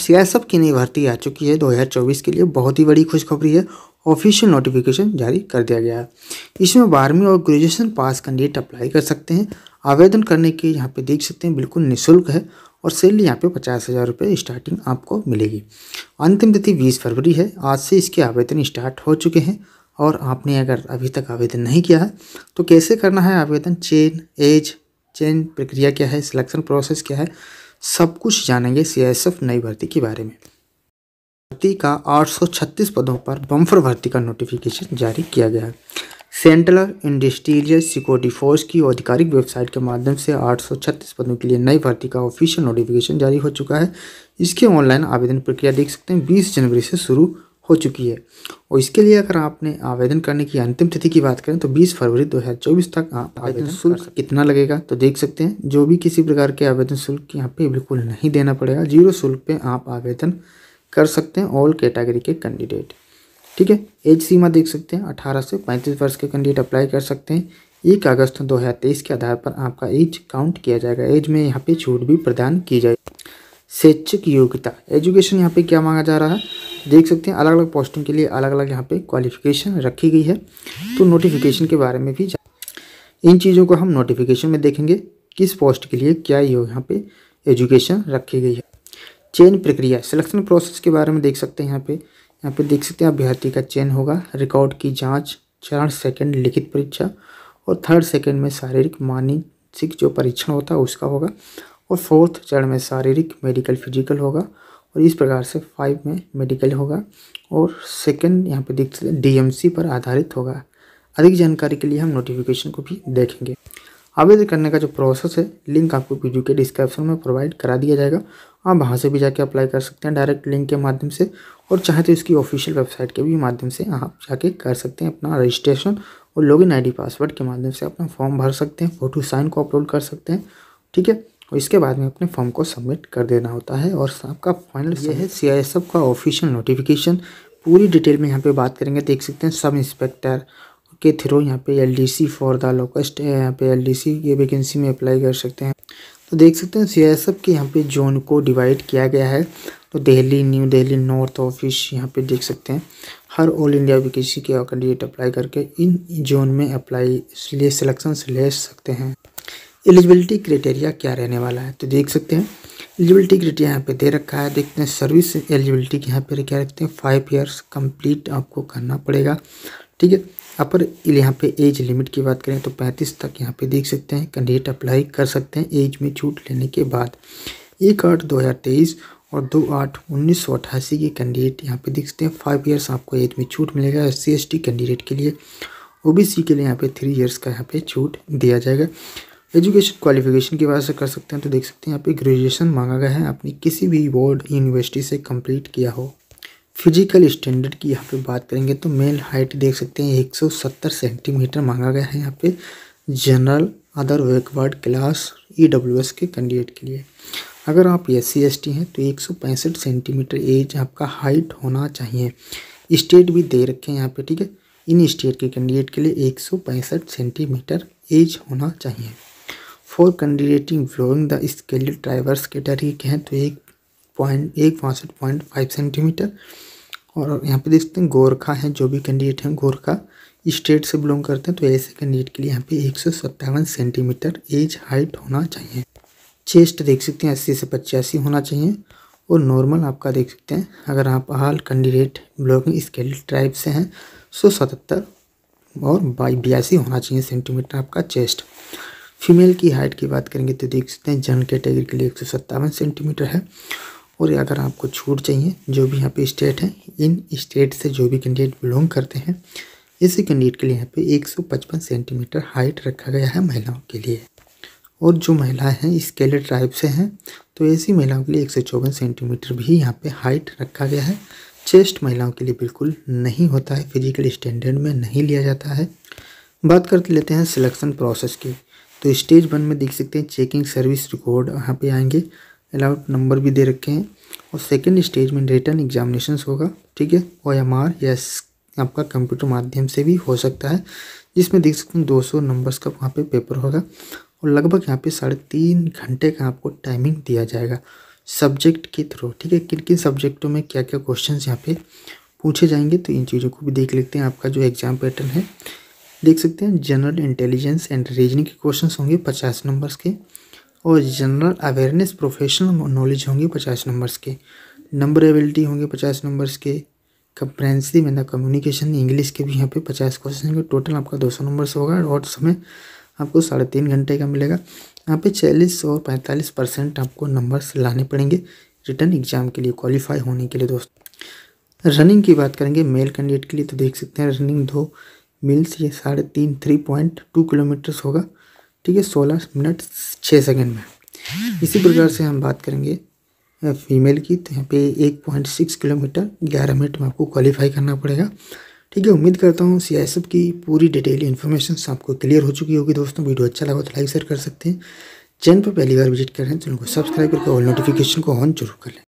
CISF की नई भर्ती आ चुकी है 2024 के लिए बहुत ही बड़ी खुशखबरी है ऑफिशियल नोटिफिकेशन जारी कर दिया गया है इसमें बारहवीं और ग्रेजुएशन पास कैंडिडेट अप्लाई कर सकते हैं आवेदन करने के यहाँ पे देख सकते हैं बिल्कुल निःशुल्क है और सैलरी यहाँ पे पचास हज़ार रुपये स्टार्टिंग आपको मिलेगी अंतिम तिथि बीस फरवरी है आज से इसके आवेदन स्टार्ट हो चुके हैं और आपने अगर अभी तक आवेदन नहीं किया है तो कैसे करना है आवेदन चेन एज चेन प्रक्रिया क्या है सिलेक्शन प्रोसेस क्या है सब कुछ जानेंगे सीएसएफ नई भर्ती के बारे में भर्ती का 836 पदों पर बम्फर भर्ती का नोटिफिकेशन जारी किया गया है सेंट्रल इंडस्ट्रियल सिक्योरिटी फोर्स की आधिकारिक वेबसाइट के माध्यम से 836 पदों के लिए नई भर्ती का ऑफिशियल नोटिफिकेशन जारी हो चुका है इसके ऑनलाइन आवेदन प्रक्रिया देख सकते हैं 20 जनवरी से शुरू हो चुकी है और इसके लिए अगर आपने आवेदन करने की अंतिम तिथि की बात करें तो 20 फरवरी 2024 तक आप आवेदन शुल्क कितना लगेगा तो देख सकते हैं जो भी किसी प्रकार के आवेदन शुल्क यहाँ पे बिल्कुल नहीं देना पड़ेगा जीरो शुल्क पे आप आवेदन कर सकते हैं ऑल कैटेगरी के कैंडिडेट ठीक है एज सीमा देख सकते हैं अठारह से पैंतीस वर्ष के कैंडिडेट अप्लाई कर सकते हैं एक अगस्त दो के आधार पर आपका एज काउंट किया जाएगा एज में यहाँ पर छूट भी प्रदान की जाएगी शैक्षिक योग्यता एजुकेशन यहाँ पे क्या मांगा जा रहा है देख सकते हैं अलग अलग पोस्टिंग के लिए अलग अलग यहाँ पे क्वालिफिकेशन रखी गई है तो नोटिफिकेशन के बारे में भी इन चीज़ों को हम नोटिफिकेशन में देखेंगे किस पोस्ट के लिए क्या ये यहाँ पे एजुकेशन रखी गई है चयन प्रक्रिया सिलेक्शन प्रोसेस के बारे में देख सकते हैं यहाँ पे यहाँ पे देख सकते हैं अभ्यर्थी का चयन होगा रिकॉर्ड की जाँच चरण सेकेंड लिखित परीक्षा और थर्ड सेकेंड में शारीरिक मानसिक जो परीक्षण होता है उसका होगा और फोर्थ चरण में शारीरिक मेडिकल फिजिकल होगा और इस प्रकार से फाइव में मेडिकल होगा और सेकंड यहाँ पे देख डी पर आधारित होगा अधिक जानकारी के लिए हम नोटिफिकेशन को भी देखेंगे आवेदन करने का जो प्रोसेस है लिंक आपको वीडियो के डिस्क्रिप्शन में प्रोवाइड करा दिया जाएगा आप वहाँ से भी जाके अप्लाई कर सकते हैं डायरेक्ट लिंक के माध्यम से और चाहे तो इसकी ऑफिशियल वेबसाइट के भी माध्यम से आप जाके कर सकते हैं अपना रजिस्ट्रेशन और लॉगिन आईडी पासवर्ड के माध्यम से अपना फॉर्म भर सकते हैं फोटो साइन को अपलोड कर सकते हैं ठीक है और इसके बाद में अपने फॉर्म को सबमिट कर देना होता है और आपका फाइनल ये है सी आई एस एफ का ऑफिशियल नोटिफिकेशन पूरी डिटेल में यहाँ पे बात करेंगे देख सकते हैं सब इंस्पेक्टर के थ्रू यहाँ पे L D C for the locust है यहाँ पे एल डी सी की वैकेंसी में अप्लाई कर सकते हैं तो देख सकते हैं सी आई एस एफ के यहाँ पे जोन को डिवाइड किया गया है तो दिल्ली न्यू दिल्ली नॉर्थ ऑफिस यहाँ पे देख सकते हैं हर ऑल इंडिया वैकेंसी के कैंडिडेट अप्लाई करके इन जोन में अप्लाई इसलिए सिलेक्शन ले सकते हैं एलिजिबिलिटी क्राइटेरिया क्या रहने वाला है तो देख सकते हैं एलिजिबिलिटी क्राइटेरिया यहाँ पे दे रखा है देखते हैं सर्विस एलिजिबिलिटी यहाँ पर क्या रखते हैं फाइव ईयर्स कंप्लीट आपको करना पड़ेगा ठीक है अपर यहाँ पे एज लिमिट की बात करें तो पैंतीस तक यहाँ पे देख सकते हैं कैंडिडेट अप्लाई कर सकते हैं एज में छूट लेने के बाद एक आठ दो हज़ार तेईस और दो आठ उन्नीस सौ अट्ठासी के कैंडिडेट यहाँ पे देख सकते हैं फाइव ईयर्स आपको एज में छूट मिलेगा एस सी कैंडिडेट के लिए ओबीसी के लिए यहाँ पे थ्री ईयर्स का यहाँ पे छूट दिया जाएगा एजुकेशन क्वालिफिकेशन की वजह से कर सकते हैं तो देख सकते हैं यहाँ पे ग्रेजुएशन मांगा गया है आपने किसी भी बोर्ड यूनिवर्सिटी से कंप्लीट किया हो फिजिकल स्टैंडर्ड की यहाँ पे बात करेंगे तो मेल हाइट देख सकते हैं 170 सेंटीमीटर मांगा गया है यहाँ पे general other backward class E e के कैंडिडेट के लिए अगर आप एस सी हैं तो एक सेंटीमीटर एज आपका हाइट होना चाहिए स्टेट भी दे रखे हैं यहाँ पर ठीक है इन स्टेट के कैंडिडेट के लिए एक सेंटीमीटर एज होना चाहिए for candidates belonging the scale tribes के तरीके हैं तो एक पॉइंट एक बासठ पॉइंट फाइव सेंटीमीटर और यहाँ पे देख सकते हैं गोरखा है जो भी कैंडिडेट हैं गोरखा स्टेट से बिलोंग करते हैं तो ऐसे कैंडिडेट के लिए यहाँ पे एक सेंटीमीटर एज हाइट होना चाहिए चेस्ट देख सकते हैं अस्सी से पचासी होना चाहिए और नॉर्मल आपका देख सकते हैं अगर आप हाल कैंडिडेट ब्लॉगिंग स्केल ट्राइब से हैं सो सतहत्तर और बाई बयासी होना चाहिए सेंटीमीटर आपका चेस्ट फीमेल की हाइट की बात करेंगे तो देख सकते हैं जनरल कैटेगरी के लिए एक सेंटीमीटर है और अगर आपको छूट चाहिए जो भी यहाँ पे स्टेट हैं इन स्टेट से जो भी कैंडिडेट बिलोंग करते हैं इसी कैंडिडेट के लिए यहाँ पे 155 सेंटीमीटर हाइट रखा गया है महिलाओं के लिए और जो महिलाएं हैं स्केले ट्राइब से हैं तो ऐसी महिलाओं के लिए एक सेंटीमीटर भी यहाँ पे हाइट रखा गया है चेस्ट महिलाओं के लिए बिल्कुल नहीं होता है फिजिकल स्टैंडर्ड में नहीं लिया जाता है बात कर लेते हैं सिलेक्शन प्रोसेस की तो स्टेज वन में देख सकते हैं चेकिंग सर्विस रिकॉर्ड यहाँ पे आएंगे अलाउड नंबर भी दे रखे हैं और सेकेंड स्टेज में रिटर्न एग्जामिनेशन होगा ठीक है ओ एम आर या आपका कंप्यूटर माध्यम से भी हो सकता है जिसमें देख सकते हैं सौ नंबर्स का वहाँ पे पेपर होगा और लगभग यहाँ पे साढ़े तीन घंटे का आपको टाइमिंग दिया जाएगा सब्जेक्ट के थ्रू ठीक है किन किन सब्जेक्टों में क्या क्या क्वेश्चन यहाँ पे पूछे जाएंगे तो इन चीज़ों को भी देख लेते हैं आपका जो एग्ज़ाम पैटर्न है देख सकते हैं जनरल इंटेलिजेंस एंड रीजनिंग के क्वेश्चन होंगे पचास नंबर्स के और जनरल अवेयरनेस प्रोफेशनल नॉलेज होंगे पचास नंबर्स के नंबर एबिलिटी होंगे पचास नंबर्स के कंप्रेंसिव एंड कम्युनिकेशन इंग्लिश के भी यहाँ पे पचास क्वेश्चन होंगे टोटल आपका दो सौ नंबर्स होगा और समय आपको साढ़े तीन घंटे का मिलेगा यहाँ पे चालीस और पैंतालीस परसेंट आपको नंबर्स लाने पड़ेंगे रिटर्न एग्जाम के लिए क्वालिफाई होने के लिए दोस्तों रनिंग की बात करेंगे मेल कैंडिडेट के लिए तो देख सकते हैं रनिंग दो मील्स ये साढ़े तीन थ्री पॉइंट टू किलोमीटर्स होगा ठीक है सोलह मिनट छः सेकेंड में इसी प्रकार से हम बात करेंगे फीमेल की तो यहाँ पे एक पॉइंट सिक्स किलोमीटर ग्यारह मिनट में आपको क्वालिफाई करना पड़ेगा ठीक है उम्मीद करता हूँ सी की पूरी डिटेल इन्फॉर्मेशन आपको क्लियर हो चुकी होगी दोस्तों वीडियो अच्छा लगा तो लाइक शेयर कर सकते हैं चैनल पर पहली बार विजिट कर रहे हैं तो उनको सब्सक्राइब करके और नोटिफिकेशन को ऑन जरूर कर लें